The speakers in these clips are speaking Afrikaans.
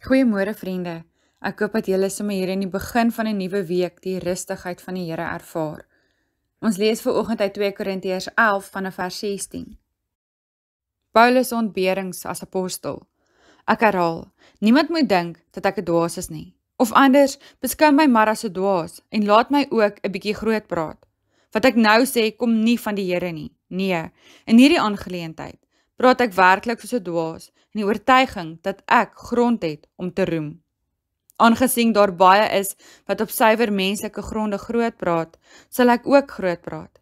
Goeiemôre vriende. Ek hoop dat julle sommer hier in die begin van 'n nuwe week die rustigheid van die Here ervaar. Ons lees ver oggend uit 2 Korintiërs 11 vanaf vers 16. Paulus ontberings as apostel. Ek herhaal, niemand moet dink dat ek 'n dwaas is nie. Of anders, beskou my maar as 'n dwaas en laat my ook 'n bietjie groot praat. Wat ek nou sê kom nie van die Here nie. Nee, in hierdie aangeleentheid praat ek werklik soos 'n dwaas in die oortuiging dat ek grond het om te roem. Aangesien daar baie is wat op suiwer menslike gronde groot praat, sal ek ook groot praat.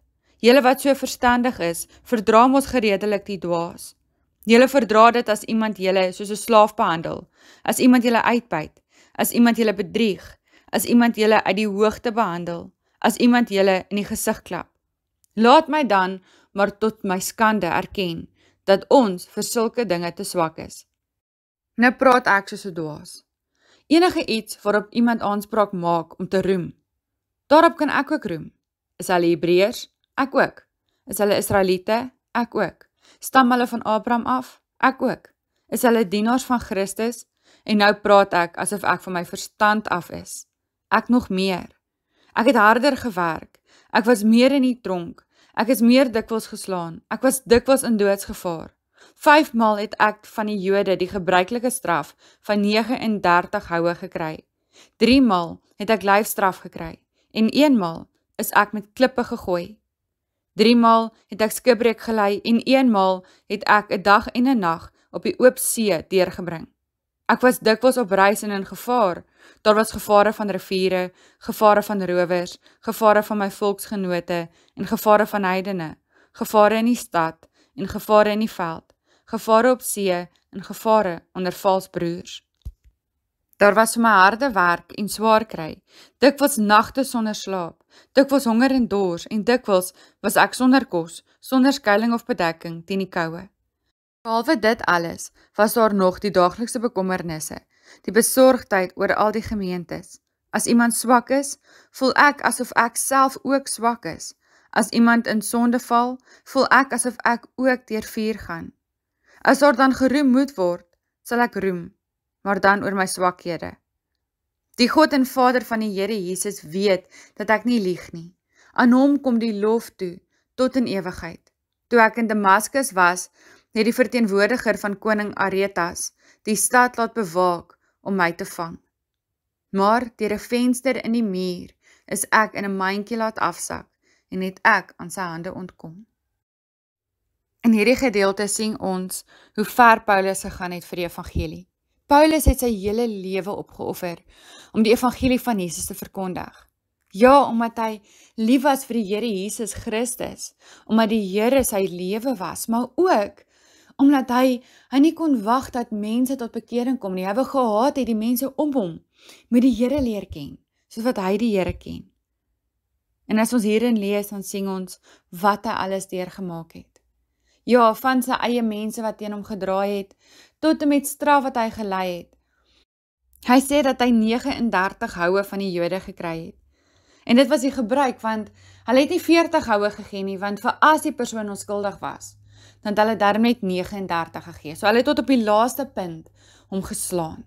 Julle wat so verstandig is, verdra mos gereedelik die dwaas. Julle verdra dit as iemand julle soos 'n slaaf behandel, as iemand julle uitbuit, as iemand julle bedrieg, as iemand julle uit die hoogte behandel, as iemand julle in die gesig klap. Laat my dan maar tot my skande erken dat ons vir sulke dinge te swak is. Nou praat ek soos 'n dwaas. Enige iets waarop iemand aanspraak maak om te roem, daarop kan ek ook roem. Is hulle Hebreërs? Ek ook. Is hulle Israeliete? Ek ook. Stam hulle van Abraham af? Ek ook. Is hulle dienaars van Christus? En nou praat ek asof ek van my verstand af is. Ek nog meer. Ek het harder gewerk. Ek was meer in die tronk Ek is meer dikwels geslaan. Ek was dikwels in doodsgevaar. 5 maal het ek van die Jode die gebruikelike straf van 39 houe gekry. 3 maal het ek lyfstraf gekry en 1 maal is ek met klippe gegooi. 3 maal het ek skipbreek gelei en 1 maal het ek 'n dag en 'n nag op die oop see deurgebring. Ek was dikwels op reis en in gevaar Daar was gevare van riviere, gevare van rowers, gevare van my volksgenote en gevare van heidene, gevare in die stad en gevare in die veld, gevare op see en gevare onder valse broers. Daar was vir my harde werk en swaar kry. Dik was nagte sonder slaap, dik was honger en dors en dikwels was ek sonder kos, sonder skuilings of bedekking teen die koue. Behalwe dit alles, was daar nog die daaglikse bekommernisse die besorgdheid oor al die gemeentes. As iemand swak is, voel ek asof ek self ook swak is. As iemand in sonde val, voel ek asof ek ook deur vuur gaan. As daar dan geroem moet word, sal ek roem, maar dan oor my swakhede. Die God en Vader van die Here Jesus weet dat ek nie lieg nie. Aan hom kom die lof toe tot in ewigheid. Toe ek in Damaskus was, het die verteenwoordiger van koning Aretas die stad laat bewaak om my te vang. Maar deur 'n venster in die muur is ek in 'n mandjie laat afsak en het ek aan sy hande ontkom. In hierdie gedeelte sien ons hoe ver Paulus gegaan het vir die evangelie. Paulus het sy hele lewe opgeoffer om die evangelie van Jesus te verkondig. Ja, omdat hy lief was vir die Here Jesus Christus, omdat die Here sy lewe was, maar ook omdat hy hy nie kon wag dat mense tot bekering kom nie. Hy wou gehaat hê die mense om hom moet die Here leer ken, soos wat hy die Here ken. En as ons hierin lees, dan sien ons wat hy alles deurgemaak het. Ja, van sy eie mense wat teen hom gedraai het tot en met straf wat hy gelei het. Hy sê dat hy 39 houe van die Jode gekry het. En dit was die gebruik want hulle het nie 40 houe gegee nie want vir as die persoon onskuldig was, dan het hulle daarmee net 39 gegee. So hulle het tot op die laaste punt hom geslaan.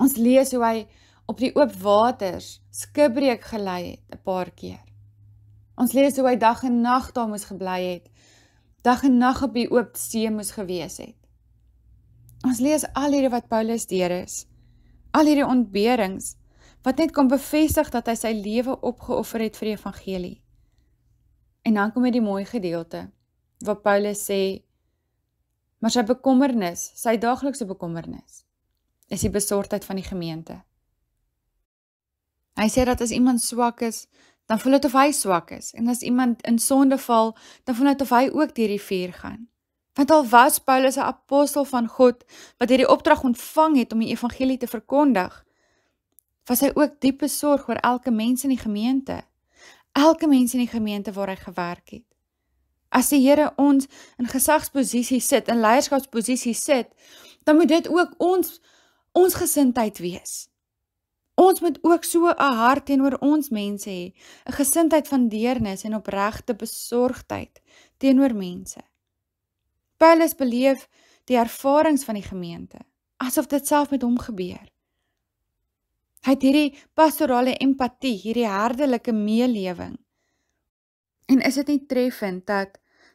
Ons lees hoe hy op die oop waters skibreek gelei het 'n paar keer. Ons lees hoe hy dag en nag daar moes gebly het. Dag en nag op die oop see moes gewees het. Ons lees al hierdie wat Paulus deur is. Al hierdie ontberings wat net kom bevestig dat hy sy lewe opgeoffer het vir die evangelie. En dan kom hy die mooi gedeelte wat Paulus sê maar sy bekommernis, sy daaglikse bekommernis is die besorgdheid van die gemeente. Hy sê dat as iemand swak is, dan voel dit of hy swak is en as iemand in sonde val, dan voel dit of hy ook deur die vuur gaan. Want al was Paulus 'n apostel van God wat hierdie opdrag ontvang het om die evangelie te verkondig, was hy ook diep besorg oor elke mens in die gemeente. Elke mens in die gemeente waar hy gewerk het. As die Here ons in gesagsposisie sit, in leierskapsposisie sit, dan moet dit ook ons ons gesindheid wees. Ons moet ook so 'n hart teenoor ons mense hê, 'n gesindheid van deernis en opregte besorgdheid teenoor mense. Paulus beleef die ervarings van die gemeente asof dit self met hom gebeur. Hy het hierdie pastorale empatie, hierdie herdelike meelewing En is dit nie treffend dat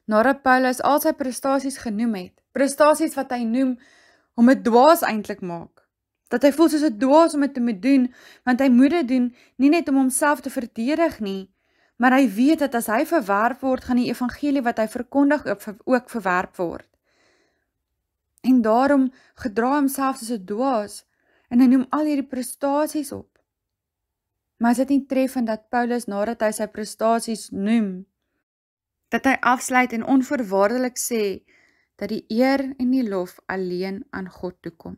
nadat Paulus al sy prestasies genoem het, prestasies wat hy noem om 'n dwaas eintlik maak, dat hy voel soos 'n dwaas om dit te moet doen, want hy moet dit doen nie net om homself te verdedig nie, maar hy weet dat as hy verwerp word, gaan die evangelie wat hy verkondig ook, ook verwerp word. En daarom gedra homself soos 'n dwaas en hy noem al hierdie prestasies op. Maar is dit nie treffend dat Paulus nadat hy sy prestasies noem, dat hy afsluit en onvoorwaardelik sê dat die eer en die lof alleen aan God toe kom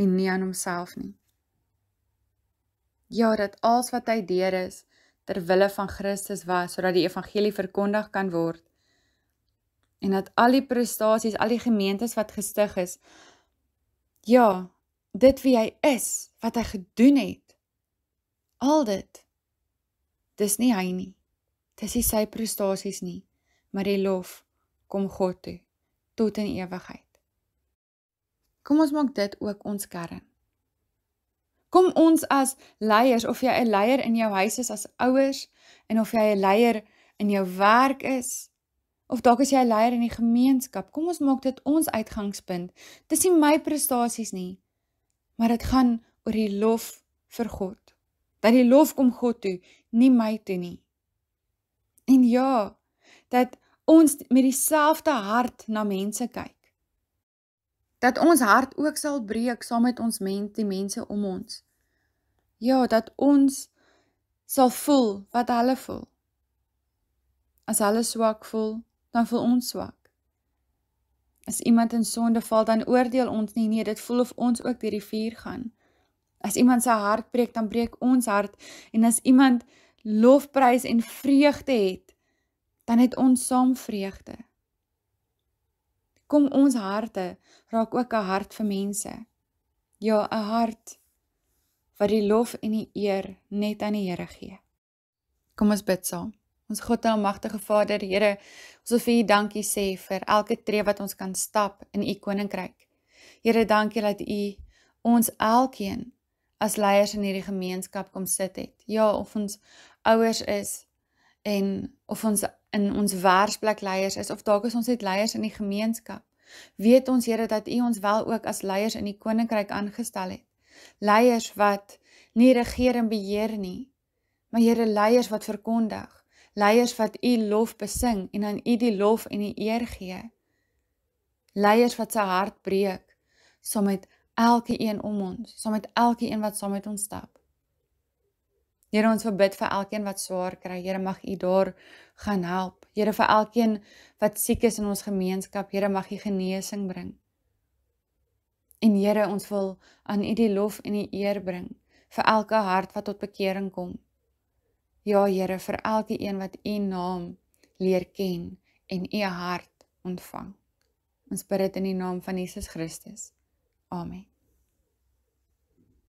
en nie aan homself nie. Ja, dat alles wat hy deed is ter wille van Christus was sodat die evangelie verkondig kan word en dat al die prestasies, al die gemeentes wat gestig is, ja, dit wie hy is, wat hy gedoen het, Al dit. Dis nie hy nie. Dis nie sy prestasies nie, maar die lof kom God toe tot in ewigheid. Kom ons maak dit ook ons kern. Kom ons as leiers of jy 'n leier in jou huis is as ouers en of jy 'n leier in jou werk is of dalk as jy 'n leier in die gemeenskap, kom ons maak dit ons uitgangspunt. Dis nie my prestasies nie, maar dit gaan oor die lof vir God dat die lof kom God toe, nie my toe nie. En ja, dat ons met dieselfde hart na mense kyk. Dat ons hart ook sal breek saam met ons mens, die mense om ons. Ja, dat ons sal voel wat hulle voel. As hulle swak voel, dan voel ons swak. As iemand in sonde val, dan oordeel ons nie, nee, dit voel of ons ook deur die vuur gaan. As iemand se hart breek, dan breek ons hart en as iemand lofprys en vreugde het, dan het ons saam vreugde. Kom ons harte raak ook 'n hart vir mense. Ja, 'n hart wat die lof en die eer net aan die Here gee. Kom ons bid saam. Ons God en almagtige Vader, Here, ons wil vir U dankie sê vir elke tree wat ons kan stap in U koninkryk. Here, dankie dat U ons elkeen as leiers in hierdie gemeenskap kom sit het. Ja, of ons ouers is en of ons in ons werksplek leiers is of dalk is ons net leiers in die gemeenskap. Weet ons Here dat U ons wel ook as leiers in die koninkryk aangestel het. Leiers wat nie regeer en beheer nie, maar Here leiers wat verkondig, leiers wat U lof besing en aan U die lof en die eer gee. Leiers wat se hart breek saam so met elke een om ons, saam met elke een wat saam met ons stap. Here ons wil bid vir elkeen wat swaar kry. Here mag U daar gaan help. Here vir elkeen wat siek is in ons gemeenskap, Here mag U genesing bring. En Here, ons wil aan U die lof en die eer bring vir elke hart wat tot bekering kom. Ja, Here, vir elke een wat U naam leer ken en U hart ontvang. Ons bid dit in die naam van Jesus Christus. Amen. homem.